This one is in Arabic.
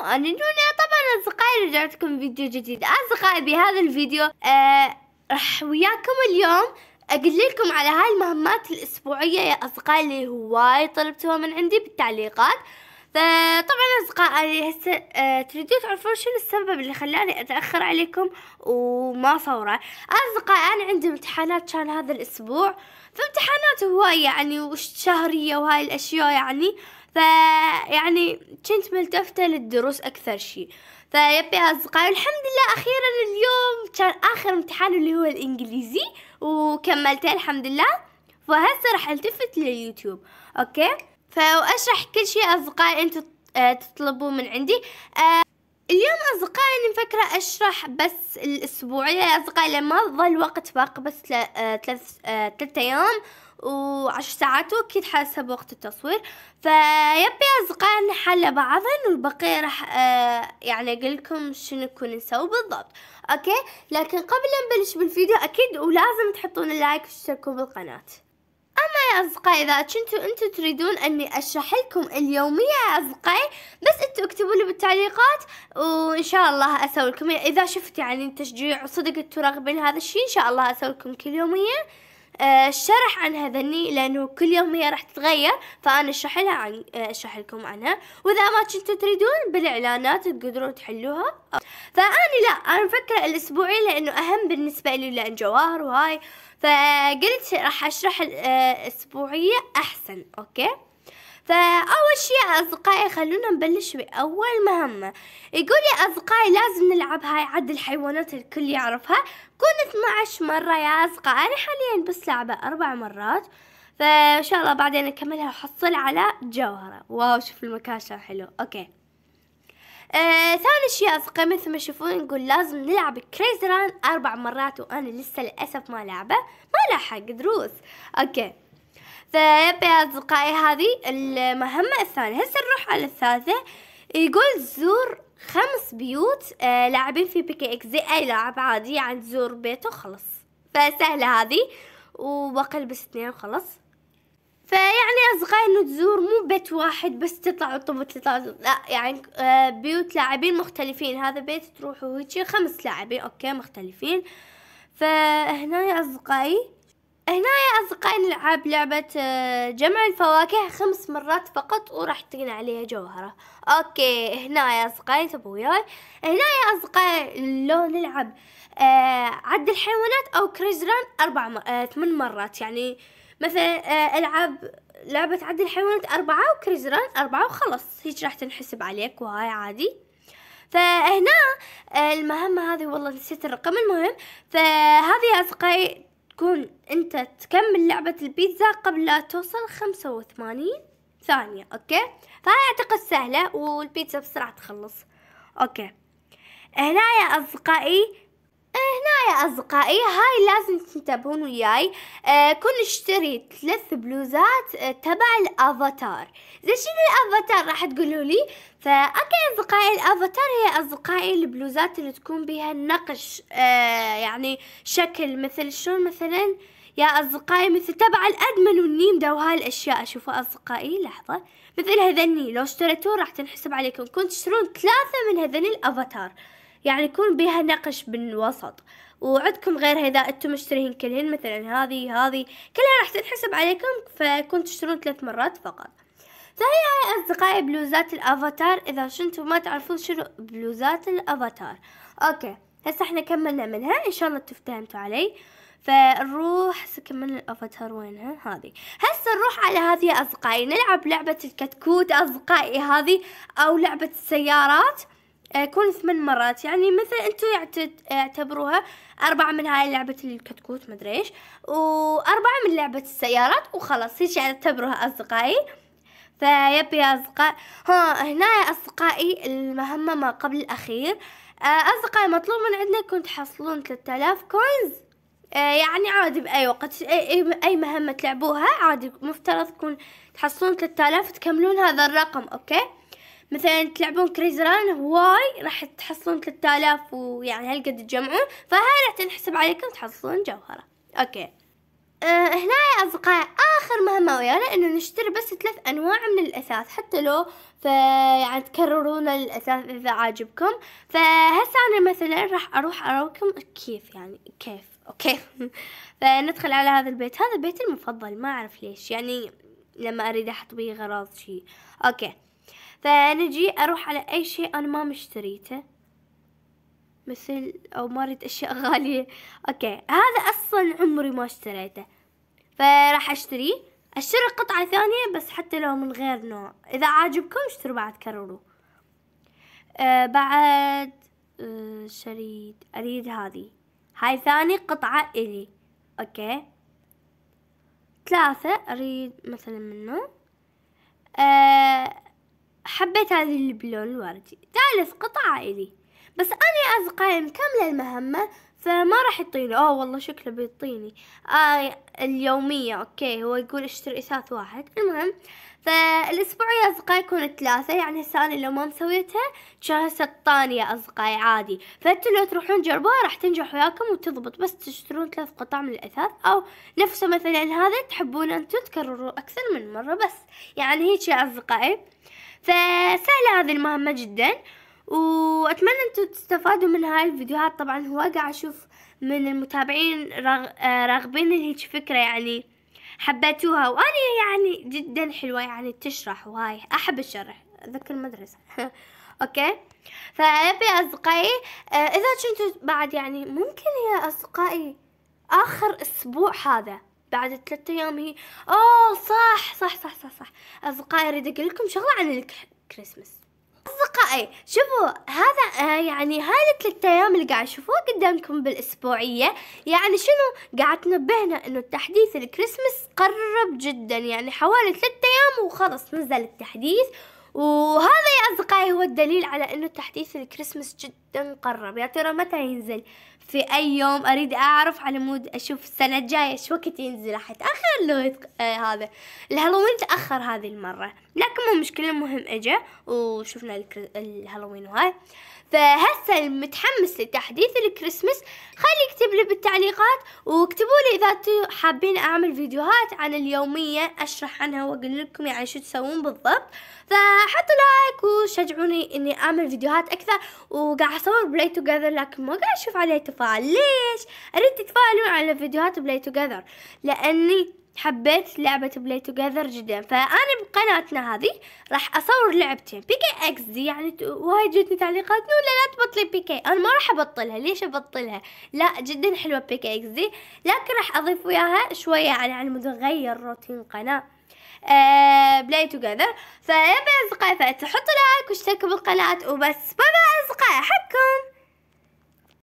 أنا نونة طبعا أصدقائي رجعت لكم فيديو جديد أصدقائي بهذا الفيديو آه رح وياكم اليوم أقول لكم على هاي المهمات الأسبوعية يا أصدقائي اللي هواي طلبتوها من عندي بالتعليقات فطبعا أصدقائي هسه آه تريدون تعرفون شنو السبب اللي خلاني أتأخر عليكم وما صوره أصدقائي أنا عندي امتحانات كان هذا الأسبوع فامتحانات هواي يعني وشهرية وهاي الأشياء يعني آه فيعني كنت ملتفتة للدروس أكثر شيء فيبي أصدقائي الحمد لله أخيرا اليوم كان آخر امتحان اللي هو الإنجليزي وكملته الحمد لله فهسه راح التفت لليوتيوب أوكي فأشرح كل شيء أصدقائي أنتم آه، تطلبوه من عندي آه، اليوم أصدقائي أنا مفكرة أشرح بس الأسبوعية أصدقائي لما ظل وقت باقي بس آه، ثلاث ثلاثة أيام وعشر ساعات وأكيد حسب وقت التصوير فيبي أصدقائي نحل بعضا والبقية راح آه يعني أقولكم شنو نكون نسوي بالضبط أوكي لكن قبل نبلش بالفيديو أكيد ولازم تحطون اللايك وتشتركوا بالقناة أما يا أصدقائي إذا كنتوا أنتوا تريدون أني أشرح لكم اليومية يا أصدقائي بس أنتوا اكتبوا لي بالتعليقات وإن شاء الله أسوي لكم إذا شفت يعني تشجيع وصدق أنتوا راغبين هذا الشيء إن شاء الله أسوي لكم كل يومية آه، الشرح عن الني لأنه كل يوم هي راح تتغير فأنا أشرح لها عن آه، أشرح لكم عنها وإذا ما كنتوا تريدون بالإعلانات تقدرون تحلوها فأنا لا أنا مفكرة الأسبوعي لأنه أهم بالنسبة لي لأن جواهر وهاي فقلت راح أشرح آه، الأسبوعية أحسن أوكي فأول شي يا أصدقائي خلونا نبلش بأول مهمة يقول يا أصدقائي لازم نلعب هاي عد الحيوانات الكل يعرفها كون 12 مرة يا أصدقائي أنا حاليا بس لعبة أربع مرات فإن شاء الله بعدين أكملها وحصل على جوهرة واو شوف المكان شكله حلو أوكي آه، ثاني شيء يا أصدقائي مثل ما تشوفون نقول لازم نلعب كريزران ران أربع مرات وأنا لسه للأسف ما لعبة ما لحق دروس أوكي فيب يا أصدقائي هذه المهمة الثانية هسه نروح على الثالثة يقول زور خمس بيوت آه لاعبين في بيكي اكس زي اي لاعب عادي يعني تزور بيته وخلص فسهلة هذه وبقى لبس اثنين وخلص فيعني أصدقائي انه تزور مو بيت واحد بس تطلع وتطب وتطلع لا يعني آه، بيوت لاعبين مختلفين هذا بيت تروحوا هيجي خمس لاعبين اوكي مختلفين فهنا يا أصدقائي هنا يا أصدقائي نلعب لعبة آه، جمع الفواكه خمس مرات فقط وراح تقنع عليها جوهرة أوكي هنا يا أصدقائي انتبهوا وياي هنا يا أصدقائي لو نلعب آه، عد الحيوانات أو كريز ران أربع مر... آه، ثمان مرات يعني مثلا ألعب لعبة عد الحيوانات أربعة وكريز ران أربعة وخلص هيج راح تنحسب عليك وهاي عادي فهنا المهمة هذه والله نسيت الرقم المهم فهذه يا أصدقائي تكون انت تكمل لعبة البيتزا قبل لا توصل خمسة وثمانين ثانية اوكي فهي اعتقد سهلة والبيتزا بسرعة تخلص اوكي هنا يا اصدقائي إيه، هنا يا أصدقائي هاي لازم تنتبهون وياي آه كن اشتري ثلاث بلوزات آه تبع الأفاتار زي شنو الأفاتار راح تقولوا لي فأوكي أصدقائي الأفاتار هي أصدقائي البلوزات اللي تكون بها نقش آه يعني شكل مثل شلون مثلا يا أصدقائي مثل تبع الأدمن والنيمدا وهاي الأشياء شوفوا أصدقائي لحظة مثل هذني لو اشتريتوه راح تنحسب عليكم كنت تشترون ثلاثة من هذني الأفاتار يعني يكون بيها نقش بالوسط وعدكم غيرها اذا انتم مشتريين كلهن مثلا هذه هذه كلها راح تنحسب عليكم فكنت تشترون ثلاث مرات فقط فهي هاي اصدقائي بلوزات الافاتار اذا شنتم ما تعرفون شنو بلوزات الافاتار اوكي هسه احنا كملنا منها ان شاء الله تفتهمتوا علي فنروح هسه كملنا الافاتار وينها هذه هسه نروح على هذه اصدقائي نلعب لعبة الكتكوت اصدقائي هذه او لعبة السيارات آه، كون ثمان مرات يعني مثلا انتو يعتبروها اربعة من هاي لعبة الكتكوت مدري ايش واربعة من لعبة السيارات وخلاص هيك اعتبروها اصدقائي فيب يا اصدقاء ها هنا يا اصدقائي المهمة ما قبل الاخير آه، اصدقائي مطلوب من عندنا كنت تحصلون ثلاثة الاف كوينز آه، يعني عادي بأي وقت أي مهمة تلعبوها عادي مفترض تكون تحصلون ثلاثة الاف تكملون هذا الرقم أوكي مثلا تلعبون كريز ران هواي راح تحصلون 3000 ويعني هالقد تجمعون فهاي راح تنحسب عليكم تحصلون جوهرة اوكي أه هنا يا أصدقائي آخر مهمة ويانا إنه نشتري بس ثلاث أنواع من الأثاث حتى لو فيعني تكررون الأثاث إذا عاجبكم فهسا أنا مثلا راح أروح أراوكم كيف يعني كيف أوكي فندخل على هذا البيت هذا بيتي المفضل ما أعرف ليش يعني لما أريد أحط بيه غراض شي أوكي فنجي اروح على اي شيء انا ما مشتريته مثل او ما اريد اشياء غالية اوكي هذا اصلا عمري ما اشتريته فراح اشتريه اشتري قطعة ثانية بس حتى لو من غير نوع اذا عاجبكم اشتروا بعد كرروا آه بعد آه شريط اريد هذه هاي ثاني قطعة الي اوكي ثلاثة اريد مثلا منه آه حبيت هذه اللي باللون الوردي ثالث قطع عائلي بس أنا يا أصدقائي مكملة المهمة فما راح يطيني أوه والله شكله بيطيني آه اليومية أوكي هو يقول اشتري إثاث واحد المهم فالأسبوع يا أصدقائي يكون ثلاثة يعني هسه أنا لو ما مسويتها شهر الثانية يا أصدقائي عادي فأنتوا لو تروحون جربوها راح تنجح وياكم وتضبط بس تشترون ثلاث قطع من الأثاث أو نفسه مثلا هذا تحبون أنتوا تكرروا أكثر من مرة بس يعني هيك يا أصدقائي فسهلة هذه المهمة جدا واتمنى انتم تستفادوا من هاي الفيديوهات طبعا هو قاعد اشوف من المتابعين رغ... آه، راغبين هيك فكرة يعني حبيتوها وانا يعني جدا حلوة يعني تشرح وهاي احب الشرح ذكر المدرسة اوكي فابي اصدقائي آه، اذا كنتوا بعد يعني ممكن يا اصدقائي اخر اسبوع هذا بعد ثلاثة أيام هي أوه صح صح صح صح صح أصدقائي أريد أقول لكم شغلة عن الكريسماس أصدقائي شوفوا هذا آه، يعني هاي الثلاث أيام اللي قاعد تشوفوها قدامكم بالأسبوعية يعني شنو قاعد تنبهنا إنه التحديث الكريسماس قرب جدا يعني حوالي ثلاثة أيام وخلص نزل التحديث وهذا يا أصدقائي هو الدليل على أنه تحديث الكريسماس جدا قرب يا ترى متى ينزل في أي يوم أريد أعرف على مود أشوف السنة الجايه إيش وقت ينزل حتأخر لو يتق... آه هذا الهالوين تأخر هذه المرة لكن مو مشكلة المهم إجا وشفنا الكر... الهالوين وهاي فهسه المتحمس لتحديث الكريسماس خلي لي بالتعليقات واكتبوا لي اذا انتم حابين اعمل فيديوهات عن اليومية اشرح عنها واقول لكم يعني شو تسوون بالضبط فحطوا لايك وشجعوني اني اعمل فيديوهات اكثر وقاعد اصور بلاي توجذر لكن ما قاعد اشوف عليه تفاعل ليش؟ اريد تتفاعلون على فيديوهات بلاي توجذر لاني حبيت لعبة بلاي توجذر جدا فأنا بقناتنا هذه راح أصور لعبتين بيكي اكس دي يعني وايد جتني تعليقات ولا لا تبطلي بيكي أنا ما راح أبطلها ليش أبطلها لا جدا حلوة بيكي اكس دي لكن راح أضيف وياها شوية يعني على مود أغير روتين قناة آه بلاي توجذر فيا أصدقائي فتحطوا لايك واشتركوا بالقناة وبس باي باي أصدقائي أحبكم